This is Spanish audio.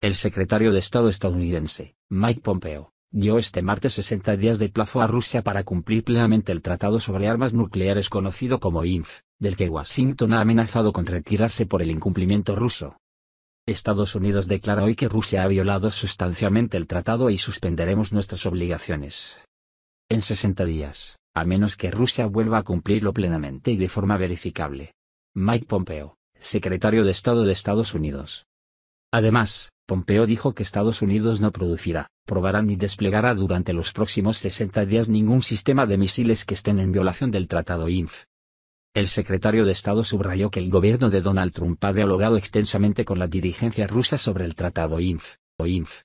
El secretario de Estado estadounidense, Mike Pompeo, dio este martes 60 días de plazo a Rusia para cumplir plenamente el Tratado sobre Armas Nucleares conocido como INF, del que Washington ha amenazado con retirarse por el incumplimiento ruso. Estados Unidos declara hoy que Rusia ha violado sustancialmente el tratado y suspenderemos nuestras obligaciones. En 60 días, a menos que Rusia vuelva a cumplirlo plenamente y de forma verificable. Mike Pompeo, secretario de Estado de Estados Unidos. Además, Pompeo dijo que Estados Unidos no producirá, probará ni desplegará durante los próximos 60 días ningún sistema de misiles que estén en violación del Tratado INF. El secretario de Estado subrayó que el gobierno de Donald Trump ha dialogado extensamente con la dirigencia rusa sobre el Tratado INF, o INF,